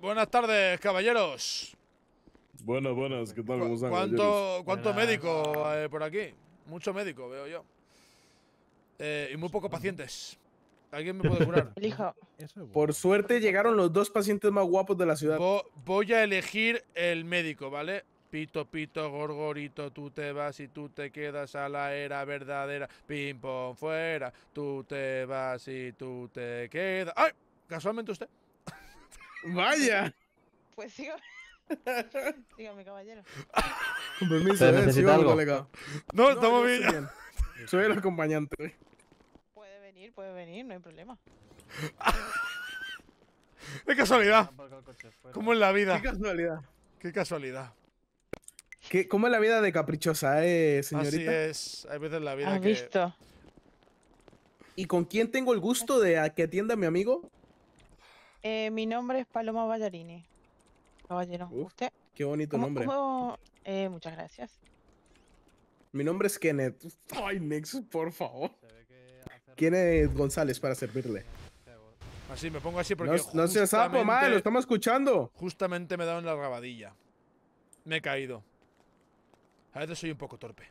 buenas tardes, caballeros. Buenas, buenas, ¿qué tal? ¿Cuánto, médico por aquí? Mucho médico, veo yo. Eh, y muy pocos pacientes. ¿Alguien me puede curar? Por suerte llegaron los dos pacientes más guapos de la ciudad. voy a elegir el médico, ¿vale? Pito, pito, gorgorito, tú te vas y tú te quedas a la era verdadera. Pimpon fuera. Tú te vas y tú te quedas. ¡Ay! Casualmente usted. ¡Vaya! Pues sí. Dígame, caballero. Permiso, eh, algo? Colega. No, estamos bien. Soy el acompañante. Puede venir, puede venir, no hay problema. ¡Qué casualidad. ¿Cómo en la vida. Qué casualidad. Qué casualidad. ¿Qué, ¿Cómo es la vida de caprichosa, eh, señorita? Así es, hay veces la vida ¿Has ah, que... visto? ¿Y con quién tengo el gusto de que atienda mi amigo? Eh, mi nombre es Paloma Ballarini. Caballero, ¿usted? Qué bonito nombre. Eh, muchas gracias. Mi nombre es Kenneth. Ay, Nexus, por favor. es González para servirle. Así, me pongo así porque. No, no se sabe mal, lo estamos escuchando. Justamente me he dado en la rabadilla. Me he caído. A veces soy un poco torpe.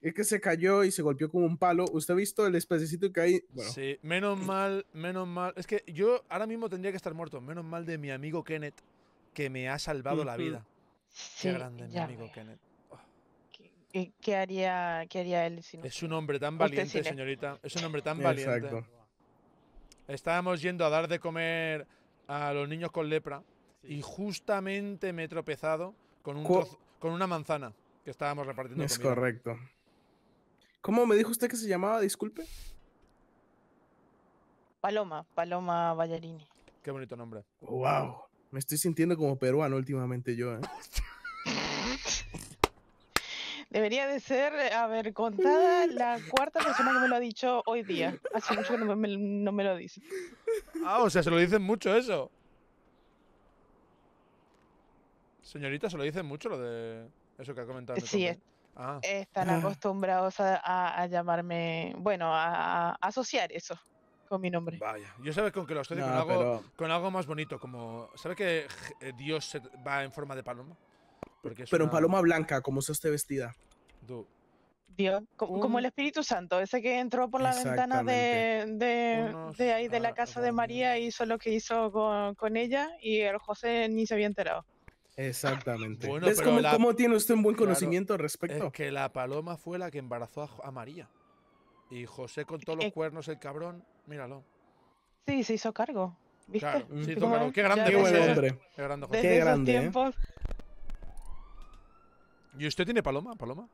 Es que se cayó y se golpeó como un palo. ¿Usted ha visto el espacecito que hay? Sí, menos mal, menos mal. Es que yo ahora mismo tendría que estar muerto. Menos mal de mi amigo Kenneth, que me ha salvado la vida. Sí, Qué grande mi amigo Kenneth. ¿Qué, haría, ¿Qué haría él si no Es un hombre tan valiente, señorita. Es un hombre tan valiente. Exacto. Estábamos yendo a dar de comer a los niños con lepra y justamente me he tropezado con un trozo, con una manzana que estábamos repartiendo. Es correcto. ¿Cómo me dijo usted que se llamaba? Disculpe. Paloma, Paloma Ballarini. Qué bonito nombre. Wow. Me estoy sintiendo como peruano últimamente yo. ¿eh? Debería de ser, a ver, contada la cuarta persona que me lo ha dicho hoy día. Hace mucho que no me, no me lo dice. Ah, o sea, se lo dicen mucho eso. Señorita, se lo dicen mucho lo de eso que ha comentado. Sí, ah. están acostumbrados a, llamarme, bueno, a, asociar eso con mi nombre. Vaya, yo sabes con que lo estoy con, algo, más bonito, como, sabe que eh, Dios va en forma de paloma? pero en paloma blanca, como se esté vestida. Dios, como, el Espíritu Santo, ese que entró por la ventana de, ahí de la casa de María, hizo lo que hizo con, con, ella y el José ni se había enterado. Exactamente. cómo, tiene usted un buen conocimiento al respecto? Es que la paloma fue la que embarazó a, María. Y José con todos los eh. cuernos, el cabrón, míralo. Sí, se hizo cargo. ¿Viste? Claro, mm. se hizo Qué grande, José. ¿eh? hombre. Qué grande, José. ¿eh? ¿Y usted tiene paloma, paloma?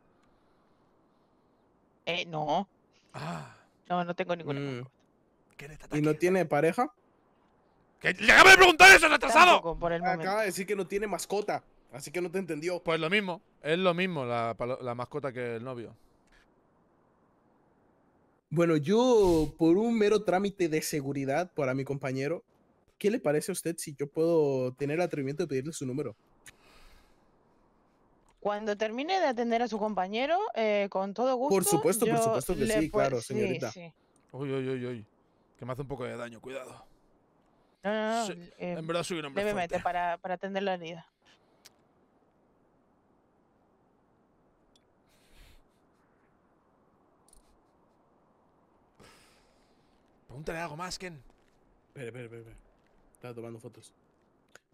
Eh, no. Ah. No, no tengo ninguna. Mm. ¿Y no tiene pareja? ¡Le acabo de preguntar eso, retrasado! atrasado! Acaba de decir que no tiene mascota, así que no te entendió. Pues lo mismo, es lo mismo la, mascota que el novio. Bueno, yo, por un mero trámite de seguridad para mi compañero, ¿qué le parece a usted si yo puedo tener el atrevimiento de pedirle su número? Cuando termine de atender a su compañero, eh, con todo gusto. Por supuesto, por supuesto que sí, claro, señorita. Uy, uy, uy, uy. Que me hace un poco de daño, cuidado en verdad soy un hombre Levemente, para, para atender la herida. Pregúntale algo más, Ken. Espera, espera, espera. Estaba tomando fotos.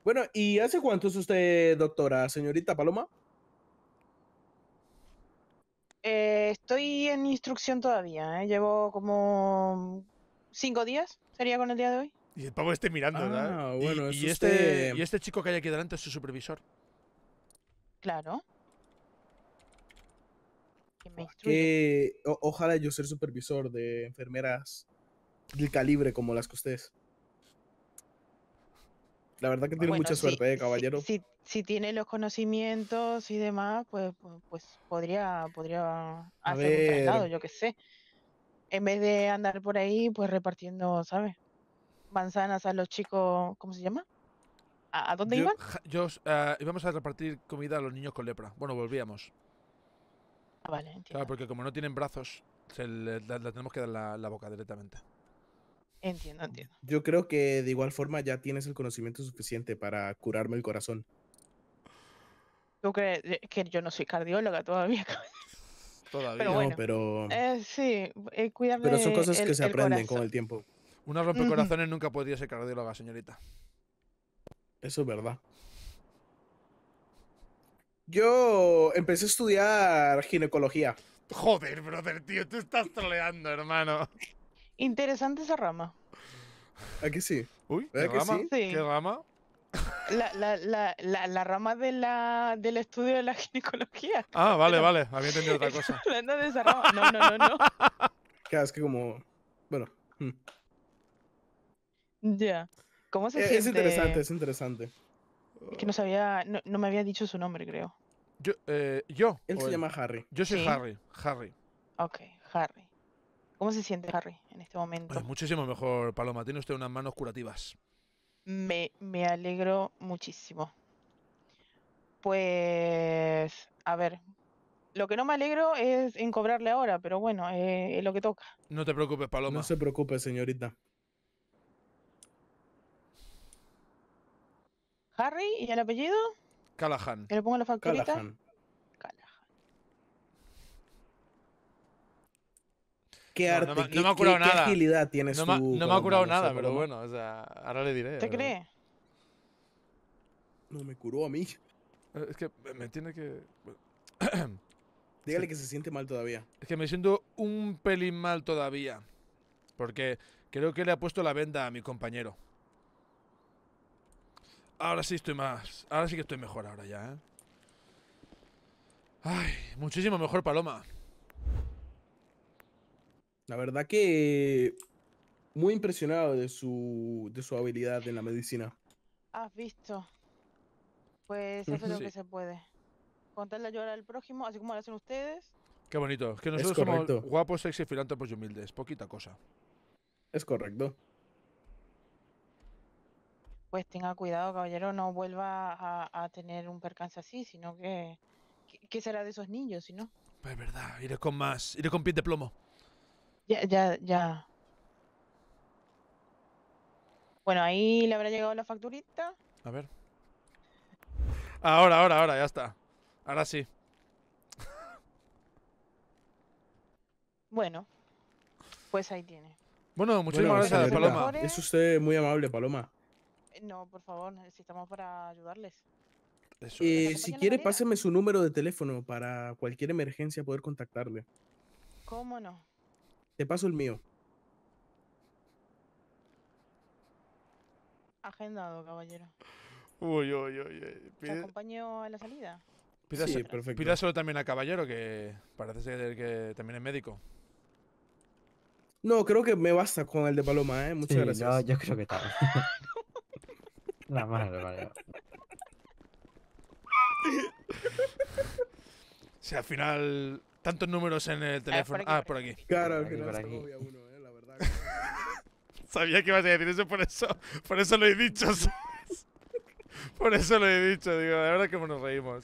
Bueno, ¿y hace cuánto es usted doctora, señorita Paloma? Eh, estoy en instrucción todavía. ¿eh? Llevo como cinco días, sería con el día de hoy. Y el pavo esté mirando, ah, ¿verdad? Bueno, y, este, este, este chico que hay aquí delante es su supervisor. Claro. ojalá yo ser supervisor de enfermeras del calibre como las que ustedes La verdad que tiene mucha suerte, ¿eh, caballero. Si, tiene los conocimientos y demás, pues, pues, podría, podría hacer un tratado, yo qué sé. En vez de andar por ahí, pues repartiendo, ¿sabes? manzanas a los chicos, ¿cómo se llama? ¿A, dónde iban? Yo, ah, íbamos a repartir comida a los niños con lepra. Bueno, volvíamos. Ah, vale, entiendo. porque como no tienen brazos, se tenemos que dar la, boca directamente. Entiendo, entiendo. Yo creo que de igual forma ya tienes el conocimiento suficiente para curarme el corazón. ¿Tú crees eh, que yo no soy cardióloga todavía? todavía. Pero no, pero. Eh, sí, eh, cuídame Pero son cosas que se aprenden con el tiempo. Una rompecorazones nunca podría ser cardióloga, señorita. Eso es verdad. Yo empecé a estudiar ginecología. Joder, brother, tío, tú estás troleando, hermano. Interesante esa rama. Aquí sí. Uy, ¿qué rama? Sí? ¿Qué rama? La, rama del estudio de la ginecología. Ah, vale, vale. Había entendido otra cosa. esa No, no, no, no. Claro, es que como. Bueno. Hmm. Ya. ¿Cómo se eh, es, siente? Es interesante, es interesante. Es que no sabía, no, me había dicho su nombre, creo. Yo, eh, yo. Él se llama Harry. Yo soy Harry, Harry. Ok, Harry. ¿Cómo se siente Harry en este momento? Pues muchísimo mejor, Paloma. Tiene usted unas manos curativas. Me, alegro muchísimo. Pues, a ver, lo que no me alegro es en cobrarle ahora, pero bueno, eh, es lo que toca. No te preocupes, Paloma. No se preocupe, señorita. Harry y el apellido. Callahan. ¿Le pongo la facturita? Callahan. Qué arte, no, me, ha curado nada. Qué agilidad tienes no, tú, no me ha curado nada, pero bueno, o sea, ahora le diré. ¿Te crees? cree? No me curó a mí. Eh, es que me tiene que. Dígale que se siente mal todavía. Es que me siento un pelín mal todavía. Porque creo que le ha puesto la venda a mi compañero. Ahora sí estoy más. Ahora sí que estoy mejor ahora ya, ¿eh? Ay, muchísimo mejor Paloma. La verdad que muy impresionado de su, de su habilidad en la medicina. Has visto. Pues eso lo que se puede. Contarle ayuda al próximo así como lo hacen ustedes. Qué bonito. Es que nosotros somos guapos, sexy, filantropos y humildes. Poquita cosa. Es correcto pues tenga cuidado, caballero, no vuelva a, tener un percance así, sino que... ¿Qué será de esos niños si no? Es verdad, iré con más, iré con pie de plomo. Ya, ya, ya. Bueno, ahí le habrá llegado la facturita. A ver. Ahora, ahora, ahora, ya está. Ahora sí. Bueno, pues ahí tiene. Bueno, muchísimas gracias, Paloma. Es usted muy amable, Paloma. No, por favor, necesitamos para ayudarles. Eh, si quiere, páseme su número de teléfono para cualquier emergencia poder contactarle. ¿Cómo no? Te paso el mío. Agendado, caballero. Uy, uy, uy. ¿Te acompaño a la salida? sí, perfecto. Pídaselo también a caballero, que parece ser que también es médico. No, creo que me basta con el de Paloma, ¿eh? Muchas gracias. yo creo que está. La madre, vale. Si al final. Tantos números en el ah, teléfono. Ah, por aquí. Claro, que no se uno, eh, la verdad. Sabía que ibas a decir eso, por eso, por eso lo he dicho. ¿sabes? Por eso lo he dicho, digo, la verdad es que nos reímos.